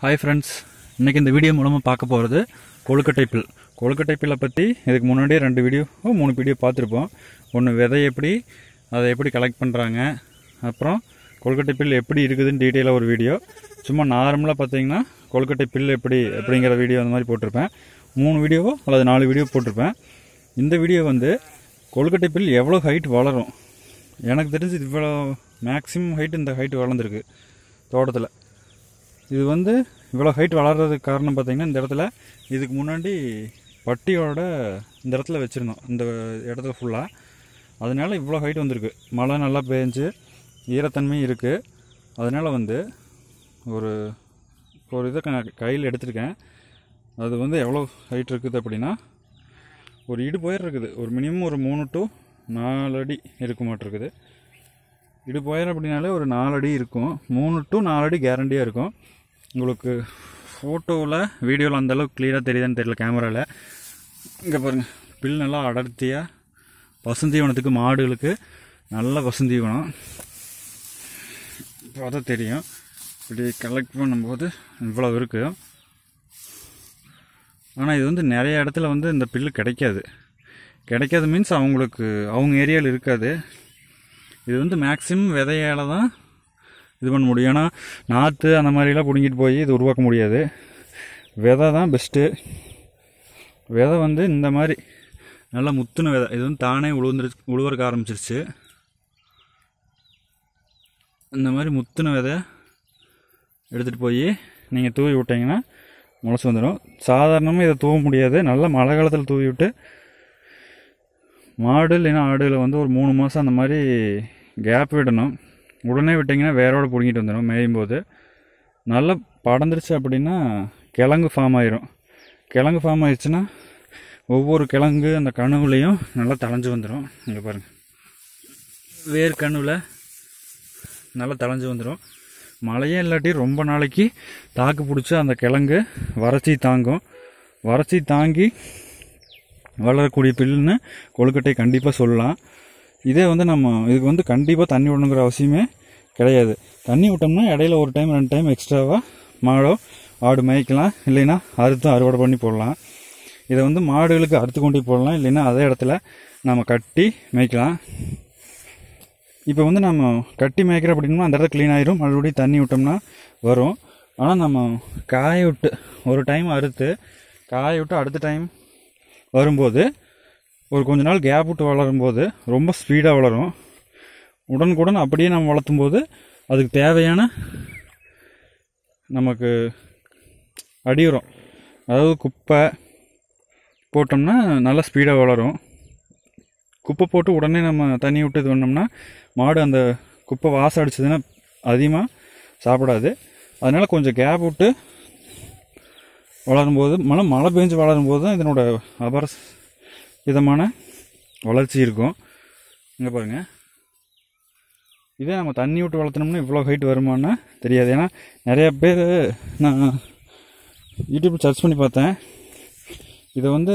hi friends இன்றைக்கி இந்த video மூலமாக பார்க்க போகிறது கொழுக்கட்டை பில் கொழுக்கட்டை பில்லை பற்றி இதுக்கு முன்னாடியே ரெண்டு வீடியோ மூணு வீடியோ பார்த்துருப்போம் ஒன்று விதை எப்படி அதை எப்படி கலெக்ட் பண்ணுறாங்க அப்புறம் கொழுக்கட்டை பில் எப்படி இருக்குதுன்னு டீட்டெயிலாக ஒரு வீடியோ சும்மா நார்மலாக பார்த்தீங்கன்னா கொழுக்கட்டை பில் எப்படி அப்படிங்கிற வீடியோ அந்த மாதிரி போட்டிருப்பேன் மூணு வீடியோவோ அல்லது நாலு வீடியோ போட்டிருப்பேன் இந்த வீடியோ வந்து கொழுக்கட்டை பில் எவ்வளோ ஹைட் வளரும் எனக்கு தெரிஞ்சு இவ்வளோ மேக்ஸிமம் ஹைட் இந்த ஹைட் வளர்ந்துருக்கு தோட்டத்தில் இது வந்து இவ்வளோ ஹைட் வளர்கிறதுக்கு காரணம் பார்த்திங்கன்னா இந்த இடத்துல இதுக்கு முன்னாடி பட்டியோட இந்த இடத்துல வச்சுருந்தோம் இந்த இடத்துல ஃபுல்லாக அதனால் இவ்வளோ ஹைட் வந்திருக்கு மழை நல்லா பெஞ்சு ஈரத்தன்மை இருக்குது அதனால் வந்து ஒரு ஒரு இதை கையில் எடுத்திருக்கேன் அது வந்து எவ்வளோ ஹைட் இருக்குது அப்படின்னா ஒரு இடு உயர் இருக்குது ஒரு மினிமம் ஒரு மூணு டு நாலு அடி இருக்க மாட்டிருக்குது இடு உயர் அப்படின்னாலே ஒரு நாலு அடி இருக்கும் மூணு டு நாலு அடி கேரண்டியாக இருக்கும் உங்களுக்கு ஃபோட்டோவில் வீடியோவில் அந்தளவுக்கு க்ளியராக தெரியுதான்னு தெரியல கேமராவில் இங்கே பாருங்கள் பில் நல்லா அடர்த்தியாக பசுந்தீவனத்துக்கு மாடுகளுக்கு நல்ல இப்போ அதை தெரியும் இப்படி கலெக்ட் பண்ணும்போது இவ்வளோ இருக்குது ஆனால் இது வந்து நிறைய இடத்துல வந்து இந்த பில்லு கிடைக்காது கிடைக்காது மீன்ஸ் அவங்களுக்கு அவங்க ஏரியாவில் இருக்காது இது வந்து மேக்ஸிமம் விதையால் தான் இது பண்ண முடியும் ஏன்னா நாற்று அந்த மாதிரிலாம் பிடுங்கிட்டு போய் இது உருவாக்க முடியாது விதை தான் பெஸ்ட்டு விதை வந்து இந்த மாதிரி நல்லா முத்துன விதை இது வந்து தானே உழுந்துரு உழுவறக்க ஆரம்பிச்சிருச்சு இந்த மாதிரி முத்துன விதை எடுத்துகிட்டு போய் நீங்கள் தூவி விட்டிங்கன்னா முளைச்சி வந்துடும் சாதாரணமாக இதை தூவ முடியாது நல்லா மழை காலத்தில் தூவி விட்டு மாடு இல்லைன்னா ஆடுல வந்து ஒரு மூணு மாதம் அந்த மாதிரி கேப் விடணும் உடனே விட்டிங்கன்னா வேரோடு பிடுங்கிட்டு வந்துடும் மேயும் போது நல்லா படந்துருச்சு அப்படின்னா கிழங்கு ஃபார்ம் ஆயிரும் கிழங்கு ஃபார்ம் ஆயிடுச்சுன்னா ஒவ்வொரு கிழங்கு அந்த கணுவுலேயும் நல்லா தளைஞ்சு வந்துடும் இங்கே பாருங்கள் வேர் கணுவில் நல்லா தளைஞ்சு வந்துடும் மழையே இல்லாட்டி ரொம்ப நாளைக்கு தாக்கு பிடிச்சி அந்த கிழங்கு வறட்சி தாங்கும் வறட்சி தாங்கி வளரக்கூடிய பில்லுன்னு கொழுக்கட்டை கண்டிப்பாக சொல்லலாம் இதே வந்து நம்ம இதுக்கு வந்து கண்டிப்பாக தண்ணி விடணுங்கிற அவசியமே கிடையாது தண்ணி விட்டோம்னா இடையில ஒரு டைம் ரெண்டு டைம் எக்ஸ்ட்ராவாக மாடோ ஆடு மேய்க்கலாம் இல்லைன்னா அறுத்தும் அறுவடை பண்ணி போடலாம் இதை வந்து மாடுகளுக்கு அறுத்து கொண்டு போடலாம் இல்லைன்னா அதே இடத்துல நம்ம கட்டி மேய்க்கலாம் இப்போ வந்து நம்ம கட்டி மேய்க்கிற அப்படின்னா அந்த இடத்துல க்ளீன் ஆயிரும் மறுபடியும் தண்ணி விட்டோம்னா வரும் ஆனால் நம்ம காய விட்டு ஒரு டைம் அறுத்து காய விட்டு அடுத்த டைம் வரும்போது ஒரு கொஞ்ச நாள் கேப் விட்டு வளரும்போது ரொம்ப ஸ்பீடாக வளரும் உடனுக்குடன் அப்படியே நம்ம வளர்த்தும் போது அதுக்கு தேவையான நமக்கு அடியுறோம் அதாவது குப்பை போட்டோம்னா நல்லா ஸ்பீடாக வளரும் குப்பை போட்டு உடனே நம்ம தண்ணி விட்டு இது பண்ணோம்னா மாடு அந்த குப்பை வாசம் அடிச்சதுன்னா அதிகமாக சாப்பிடாது அதனால் கொஞ்சம் கேப் விட்டு வளரும்போது மழை மழை பெஞ்சு வளரும்போது தான் இதனோட அபர விதமான வளர்ச்சி இருக்கும் இங்கே பாருங்கள் இதே நம்ம தண்ணி விட்டு வளர்த்தனோம்னா இவ்வளோ ஹைட் வருமானு தெரியாது ஏன்னா நிறையா பேர் நான் யூடியூப்பில் சர்ச் பண்ணி பார்த்தேன் இதை வந்து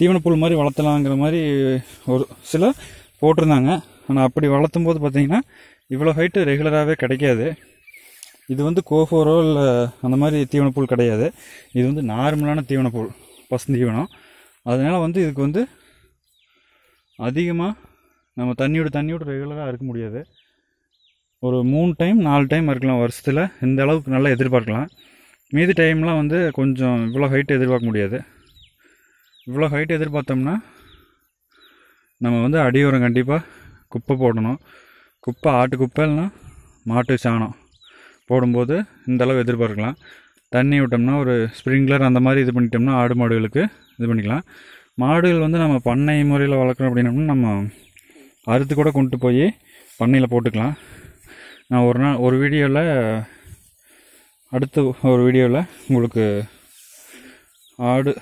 தீவனப்புல் மாதிரி வளர்த்தலாங்கிற மாதிரி ஒரு சில போட்டிருந்தாங்க ஆனால் அப்படி வளர்த்தும் போது பார்த்திங்கன்னா இவ்வளோ ஹைட்டு ரெகுலராகவே கிடைக்காது இது வந்து கோஃபோரோ இல்லை அந்த மாதிரி தீவனப்புல் கிடையாது இது வந்து நார்மலான தீவனப்புல் பசு தீவனம் அதனால் வந்து இதுக்கு வந்து அதிகமாக நம்ம தண்ணியோட தண்ணியோட ரெகுலராக இருக்க முடியாது ஒரு மூணு டைம் நாலு டைம் இருக்கலாம் வருஷத்தில் இந்த அளவுக்கு நல்லா எதிர்பார்க்கலாம் மீதி டைம்லாம் வந்து கொஞ்சம் இவ்வளோ ஹைட் எதிர்பார்க்க முடியாது இவ்வளோ ஹைட் எதிர்பார்த்தோம்னா நம்ம வந்து அடியோரம் கண்டிப்பாக குப்பை போடணும் குப்பை ஆட்டு குப்பை இல்லைனா மாட்டு சாணம் போடும்போது இந்தளவு எதிர்பார்க்கலாம் தண்ணி விட்டோம்னா ஒரு ஸ்ப்ரிங்க்லர் அந்த மாதிரி இது பண்ணிட்டோம்னா ஆடு மாடுகளுக்கு இது பண்ணிக்கலாம் மாடுகள் வந்து நம்ம பண்ணை முறையில் வளர்க்குறோம் அப்படின்னா நம்ம அறுத்து கூட கொண்டு போய் பண்ணையில் போட்டுக்கலாம் நான் ஒரு நாள் ஒரு வீடியோவில் அடுத்த ஒரு வீடியோவில் உங்களுக்கு ஆடு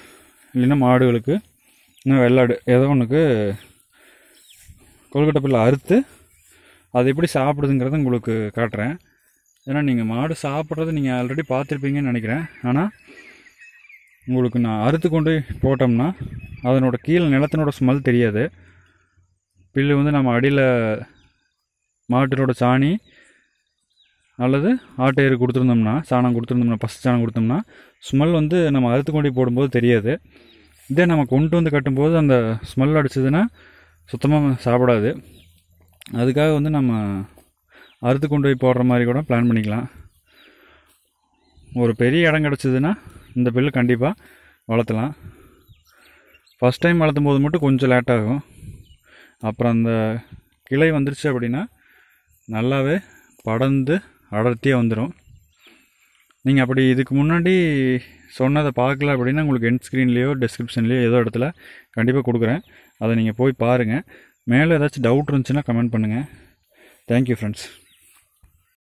இல்லைன்னா மாடுகளுக்கு இன்னும் வெள்ளாடு ஏதோ ஒன்றுக்கு கொல்கட்டை பிள்ளை அறுத்து அது எப்படி சாப்பிடுதுங்கிறத உங்களுக்கு காட்டுறேன் ஏன்னா நீங்கள் மாடு சாப்பிட்றது நீங்கள் ஆல்ரெடி பார்த்துருப்பீங்கன்னு நினைக்கிறேன் ஆனால் உங்களுக்கு நான் அறுத்து கொண்டு போட்டோம்னா அதனோட கீழே நிலத்தினோட ஸ்மெல் தெரியாது பில்லு வந்து நம்ம அடியில் மாட்டினோட சாணி அல்லது ஆட்டையர் கொடுத்துருந்தோம்னா சாணம் கொடுத்துருந்தோம்னா பசு சாணம் கொடுத்தோம்னா ஸ்மெல் வந்து நம்ம அறுத்து கொண்டு போடும்போது தெரியாது இதே நம்ம கொண்டு வந்து கட்டும்போது அந்த ஸ்மெல் அடிச்சதுன்னா சுத்தமாக சாப்பிடாது அதுக்காக வந்து நம்ம அறுத்து கொண்டு போய் போடுற மாதிரி கூட பிளான் பண்ணிக்கலாம் ஒரு பெரிய இடம் கிடச்சிதுன்னா இந்த பில்லு கண்டிப்பாக வளர்த்தலாம் ஃபஸ்ட் டைம் வளர்த்தும் போது மட்டும் கொஞ்சம் லேட்டாகும் அப்புறம் அந்த கிளை வந்துருச்சு அப்படின்னா நல்லாவே படர்ந்து அடர்த்தியாக வந்துடும் நீங்கள் அப்படி இதுக்கு முன்னாடி சொன்னதை பார்க்கல அப்படின்னா உங்களுக்கு என் ஸ்க்ரீன்லேயோ டிஸ்கிரிப்ஷன்லேயோ ஏதோ இடத்துல கண்டிப்பாக கொடுக்குறேன் அதை நீங்கள் போய் பாருங்கள் மேலே ஏதாச்சும் டவுட் இருந்துச்சுன்னா கமெண்ட் பண்ணுங்கள் தேங்க்யூ ஃப்ரெண்ட்ஸ்